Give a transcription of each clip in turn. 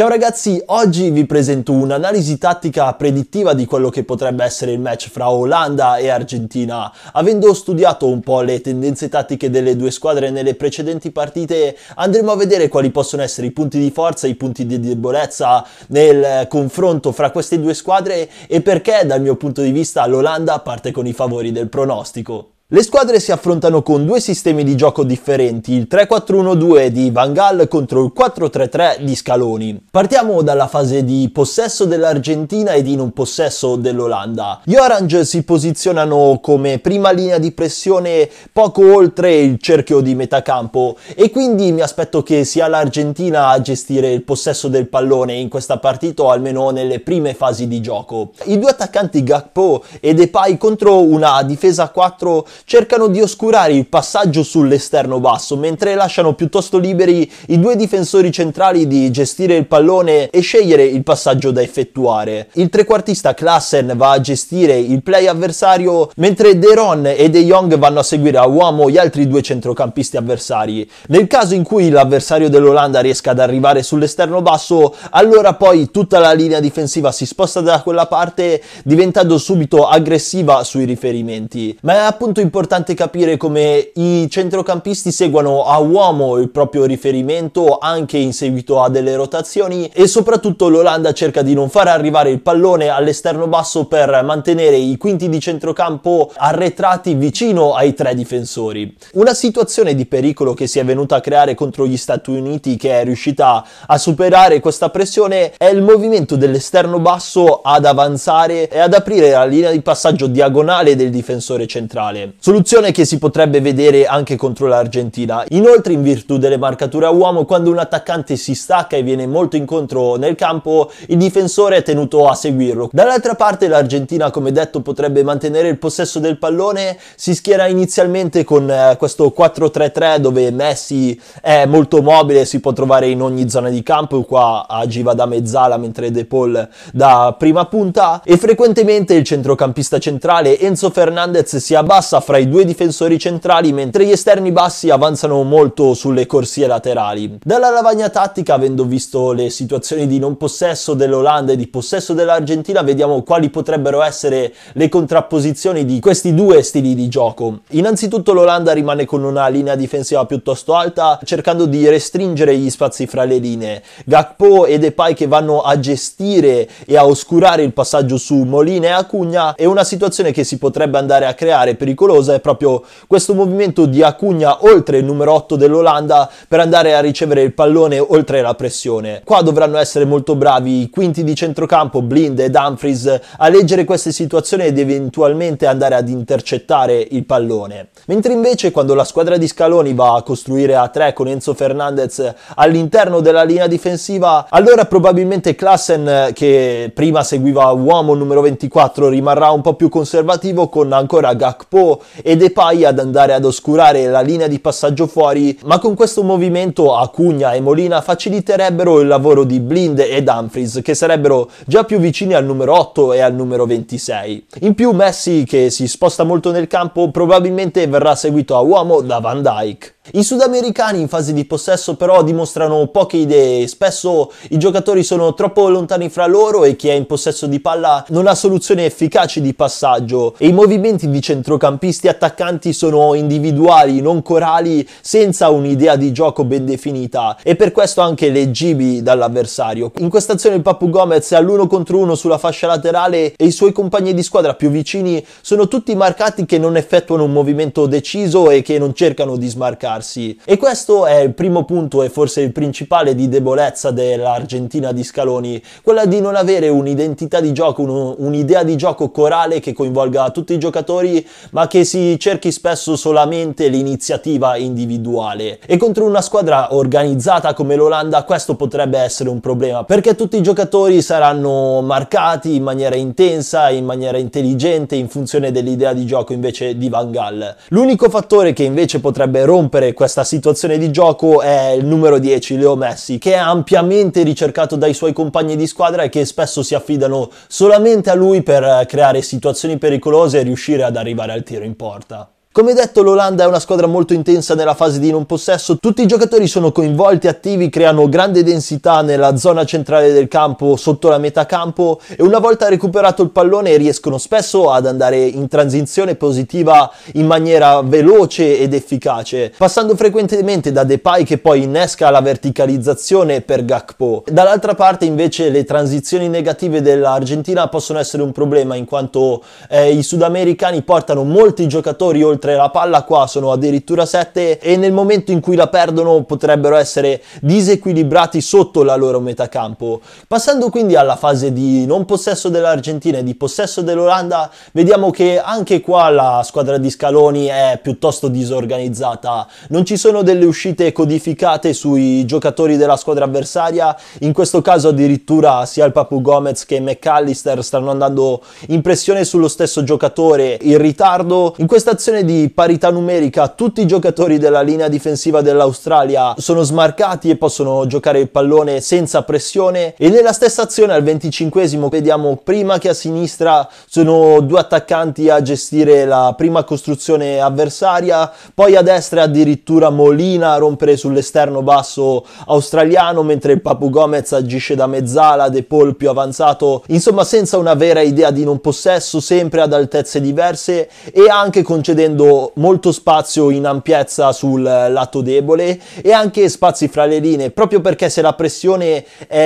Ciao ragazzi, oggi vi presento un'analisi tattica predittiva di quello che potrebbe essere il match fra Olanda e Argentina. Avendo studiato un po' le tendenze tattiche delle due squadre nelle precedenti partite, andremo a vedere quali possono essere i punti di forza e i punti di debolezza nel confronto fra queste due squadre e perché dal mio punto di vista l'Olanda parte con i favori del pronostico. Le squadre si affrontano con due sistemi di gioco differenti, il 3-4-1-2 di Van Gaal contro il 4-3-3 di Scaloni. Partiamo dalla fase di possesso dell'Argentina e di non possesso dell'Olanda. Gli Orange si posizionano come prima linea di pressione poco oltre il cerchio di metacampo e quindi mi aspetto che sia l'Argentina a gestire il possesso del pallone in questa partita o almeno nelle prime fasi di gioco. I due attaccanti Gakpo e Depay contro una difesa 4 cercano di oscurare il passaggio sull'esterno basso, mentre lasciano piuttosto liberi i due difensori centrali di gestire il pallone e scegliere il passaggio da effettuare. Il trequartista Klassen va a gestire il play avversario, mentre Deron e De Jong vanno a seguire a uomo gli altri due centrocampisti avversari. Nel caso in cui l'avversario dell'Olanda riesca ad arrivare sull'esterno basso, allora poi tutta la linea difensiva si sposta da quella parte diventando subito aggressiva sui riferimenti. Ma è appunto importante capire come i centrocampisti seguano a uomo il proprio riferimento anche in seguito a delle rotazioni e soprattutto l'Olanda cerca di non far arrivare il pallone all'esterno basso per mantenere i quinti di centrocampo arretrati vicino ai tre difensori. Una situazione di pericolo che si è venuta a creare contro gli Stati Uniti che è riuscita a superare questa pressione è il movimento dell'esterno basso ad avanzare e ad aprire la linea di passaggio diagonale del difensore centrale. Soluzione che si potrebbe vedere anche contro l'Argentina. Inoltre in virtù delle marcature a uomo quando un attaccante si stacca e viene molto incontro nel campo il difensore è tenuto a seguirlo. Dall'altra parte l'Argentina come detto potrebbe mantenere il possesso del pallone, si schiera inizialmente con eh, questo 4-3-3 dove Messi è molto mobile, si può trovare in ogni zona di campo, qua agiva da mezzala mentre De Paul da prima punta e frequentemente il centrocampista centrale Enzo Fernandez si abbassa fra i due difensori centrali, mentre gli esterni bassi avanzano molto sulle corsie laterali. Dalla lavagna tattica, avendo visto le situazioni di non possesso dell'Olanda e di possesso dell'Argentina, vediamo quali potrebbero essere le contrapposizioni di questi due stili di gioco. Innanzitutto l'Olanda rimane con una linea difensiva piuttosto alta, cercando di restringere gli spazi fra le linee. Gakpo e Depay che vanno a gestire e a oscurare il passaggio su Molina e Acugna è una situazione che si potrebbe andare a creare pericolosa pericolosa è proprio questo movimento di Acugna oltre il numero 8 dell'Olanda per andare a ricevere il pallone oltre la pressione. Qua dovranno essere molto bravi i quinti di centrocampo, Blind e Dumfries, a leggere queste situazioni ed eventualmente andare ad intercettare il pallone. Mentre invece quando la squadra di Scaloni va a costruire a 3 con Enzo Fernandez all'interno della linea difensiva, allora probabilmente Klassen che prima seguiva uomo numero 24 rimarrà un po' più conservativo con ancora Gakpo Lukaku e Depay ad andare ad oscurare la linea di passaggio fuori, ma con questo movimento Acuna e Molina faciliterebbero il lavoro di Blind e Dumfries che sarebbero già più vicini al numero 8 e al numero 26. In più Messi che si sposta molto nel campo probabilmente verrà seguito a uomo da Van Dyke. I sudamericani in fase di possesso però dimostrano poche idee, spesso i giocatori sono troppo lontani fra loro e chi è in possesso di palla non ha soluzioni efficaci di passaggio e i movimenti di centrocampisti attaccanti sono individuali, non corali, senza un'idea di gioco ben definita e per questo anche leggibili dall'avversario. In questa azione il Papu Gomez è all'1 contro 1 sulla fascia laterale e i suoi compagni di squadra più vicini sono tutti marcati che non effettuano un movimento deciso e che non cercano di smarcare rilanciarsi. E questo è il primo punto e forse il principale di debolezza dell'Argentina di Scaloni, quella di non avere un'identità di gioco, un, un'idea di gioco corale che coinvolga tutti i giocatori, ma che si cerchi spesso solamente l'iniziativa individuale. E contro una squadra organizzata come l'Olanda questo potrebbe essere un problema, perché tutti i giocatori saranno marcati in maniera intensa, in maniera intelligente, in funzione dell'idea di gioco invece di Van Gaal. L'unico fattore che invece potrebbe rompere questa situazione di gioco è il numero 10, Leo Messi, che è ampiamente ricercato dai suoi compagni di squadra e che spesso si affidano solamente a lui per eh, creare situazioni pericolose e riuscire ad arrivare al tiro in porta. Come detto l'Olanda è una squadra molto intensa nella fase di non possesso, tutti i giocatori sono coinvolti, attivi, creano grande densità nella zona centrale del campo, sotto la metà campo e una volta recuperato il pallone riescono spesso ad andare in transizione positiva in maniera veloce ed efficace, passando frequentemente da Depay che poi innesca la verticalizzazione per Gakpo. Dall'altra parte invece le transizioni negative dell'Argentina possono essere un problema in quanto eh, i sudamericani portano molti giocatori oltre oltre la palla qua sono addirittura 7 e nel momento in cui la perdono potrebbero essere disequilibrati sotto la loro metà campo. Passando quindi alla fase di non possesso dell'Argentina e di possesso dell'Olanda, vediamo che anche qua la squadra di Scaloni è piuttosto disorganizzata. Non ci sono delle uscite codificate sui giocatori della squadra avversaria, in questo caso addirittura sia il Papu Gomez che McAllister stanno andando in pressione sullo stesso giocatore in ritardo. In questa azione di di parità numerica tutti i giocatori della linea difensiva dell'Australia sono smarcati e possono giocare il pallone senza pressione e nella stessa azione al 25 esimo vediamo prima che a sinistra sono due attaccanti a gestire la prima costruzione avversaria poi a destra addirittura Molina a rompere sull'esterno basso australiano mentre il Papu Gomez agisce da mezzala De Paul più avanzato insomma senza una vera idea di non possesso sempre ad altezze diverse e anche concedendo dando molto spazio in ampiezza sul lato debole e anche spazi fra le linee, proprio perché se la pressione è,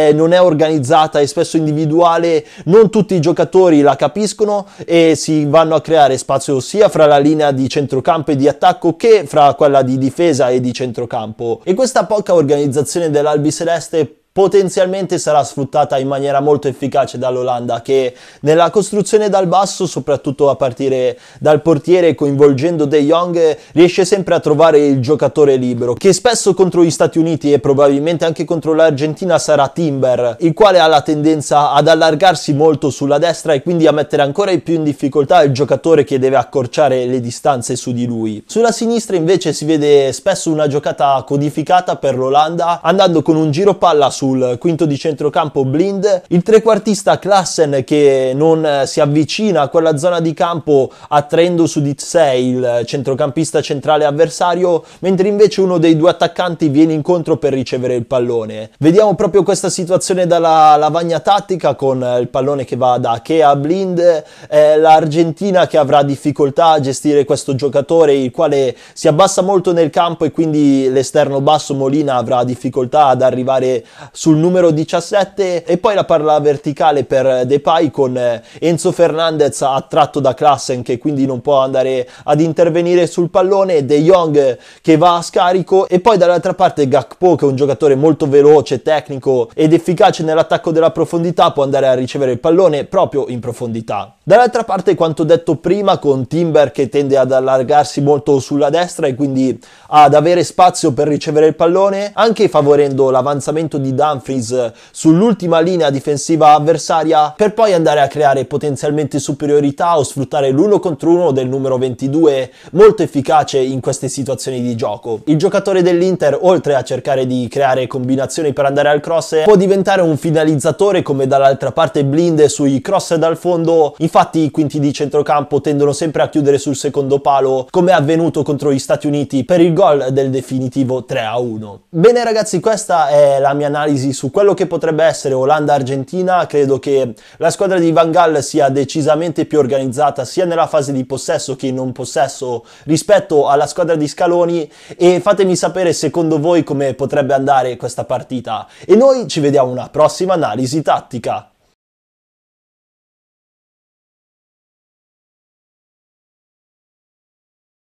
eh, non è organizzata e spesso individuale, non tutti i giocatori la capiscono e si vanno a creare spazio sia fra la linea di centrocampo e di attacco che fra quella di difesa e di centrocampo. E questa poca organizzazione dell'Albiceleste potenzialmente sarà sfruttata in maniera molto efficace dall'Olanda che nella costruzione dal basso, soprattutto a partire dal portiere coinvolgendo De Jong, riesce sempre a trovare il giocatore libero, che spesso contro gli Stati Uniti e probabilmente anche contro l'Argentina sarà Timber, il quale ha la tendenza ad allargarsi molto sulla destra e quindi a mettere ancora più in difficoltà il giocatore che deve accorciare le distanze su di lui. Sulla sinistra invece si vede spesso una giocata codificata per l'Olanda andando con un giro palla su sul quinto di centrocampo Blind, il trequartista Klassen che non si avvicina a quella zona di campo attraendo su di sé il centrocampista centrale avversario, mentre invece uno dei due attaccanti viene incontro per ricevere il pallone. Vediamo proprio questa situazione dalla lavagna tattica con il pallone che va da Akea a Blind, eh, l'Argentina che avrà difficoltà a gestire questo giocatore il quale si abbassa molto nel campo e quindi l'esterno basso Molina avrà difficoltà ad arrivare sul numero 17 e poi la parla verticale per Depay con eh, Enzo Fernandez attratto da Klassen che quindi non può andare ad intervenire sul pallone, De Jong che va a scarico e poi dall'altra parte Gakpo che è un giocatore molto veloce, tecnico ed efficace nell'attacco della profondità può andare a ricevere il pallone proprio in profondità. Dall'altra parte quanto detto prima con Timber che tende ad allargarsi molto sulla destra e quindi ad avere spazio per ricevere il pallone anche favorendo l'avanzamento di Dani Dumfries eh, sull'ultima linea difensiva avversaria per poi andare a creare potenzialmente superiorità o sfruttare l'uno contro uno del numero 22 molto efficace in queste situazioni di gioco. Il giocatore dell'Inter oltre a cercare di creare combinazioni per andare al cross può diventare un finalizzatore come dall'altra parte Blind sui cross dal fondo infatti i quinti di centrocampo tendono sempre a chiudere sul secondo palo come è avvenuto contro gli Stati Uniti per il gol del definitivo 3 a 1. Bene ragazzi questa è la mia analisi analisi su quello che potrebbe essere Olanda-Argentina, credo che la squadra di Van Gaal sia decisamente più organizzata sia nella fase di possesso che in non possesso rispetto alla squadra di Scaloni e fatemi sapere secondo voi come potrebbe andare questa partita. E noi ci vediamo una prossima analisi tattica.